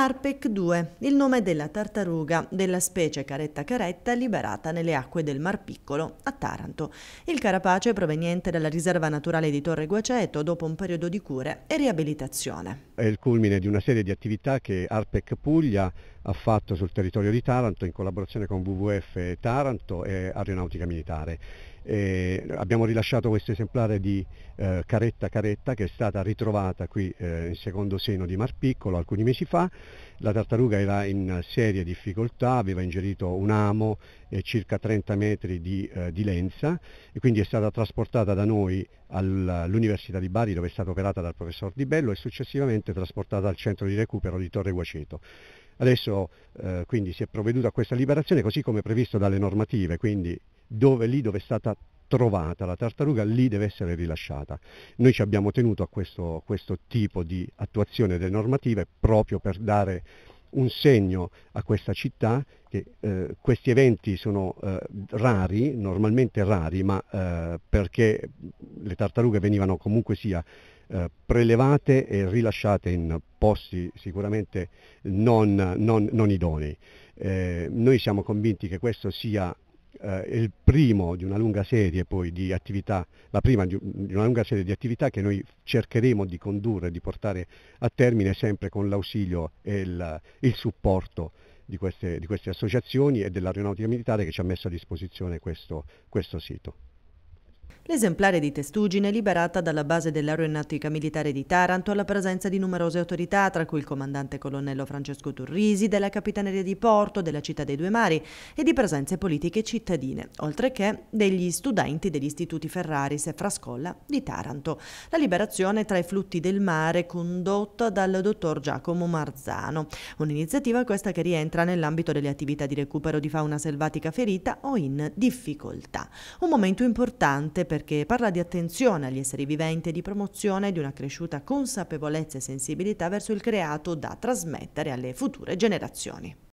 Arpec 2, il nome della tartaruga della specie caretta caretta liberata nelle acque del Mar Piccolo a Taranto. Il carapace proveniente dalla riserva naturale di Torre Guaceto dopo un periodo di cure e riabilitazione è il culmine di una serie di attività che Arpec Puglia ha fatto sul territorio di Taranto in collaborazione con WWF Taranto e Aeronautica Militare. E abbiamo rilasciato questo esemplare di eh, Caretta Caretta che è stata ritrovata qui eh, in secondo seno di Mar Piccolo alcuni mesi fa. La tartaruga era in serie difficoltà, aveva ingerito un amo e circa 30 metri di, eh, di lenza e quindi è stata trasportata da noi all'Università di Bari dove è stata operata dal professor Di Bello e successivamente trasportata al centro di recupero di Torre Guaceto. Adesso eh, quindi si è provveduto a questa liberazione così come previsto dalle normative, quindi dove, lì dove è stata trovata la tartaruga lì deve essere rilasciata. Noi ci abbiamo tenuto a questo, questo tipo di attuazione delle normative proprio per dare un segno a questa città che eh, questi eventi sono eh, rari, normalmente rari, ma eh, perché le tartarughe venivano comunque sia eh, prelevate e rilasciate in posti sicuramente non, non, non idonei. Eh, noi siamo convinti che questo sia eh, il primo di una lunga serie poi di attività, la prima di una lunga serie di attività che noi cercheremo di condurre, di portare a termine sempre con l'ausilio e il, il supporto di queste, di queste, associazioni e dell'aeronautica militare che ci ha messo a disposizione questo, questo sito. L'esemplare di Testugine, liberata dalla base dell'aeronautica militare di Taranto alla presenza di numerose autorità, tra cui il comandante colonnello Francesco Turrisi, della Capitaneria di Porto, della Città dei Due Mari e di presenze politiche cittadine, oltre che degli studenti degli istituti Ferraris e Frascolla di Taranto. La liberazione tra i flutti del mare condotta dal dottor Giacomo Marzano. Un'iniziativa questa che rientra nell'ambito delle attività di recupero di fauna selvatica ferita o in difficoltà. Un momento importante per perché parla di attenzione agli esseri viventi e di promozione di una cresciuta consapevolezza e sensibilità verso il creato da trasmettere alle future generazioni.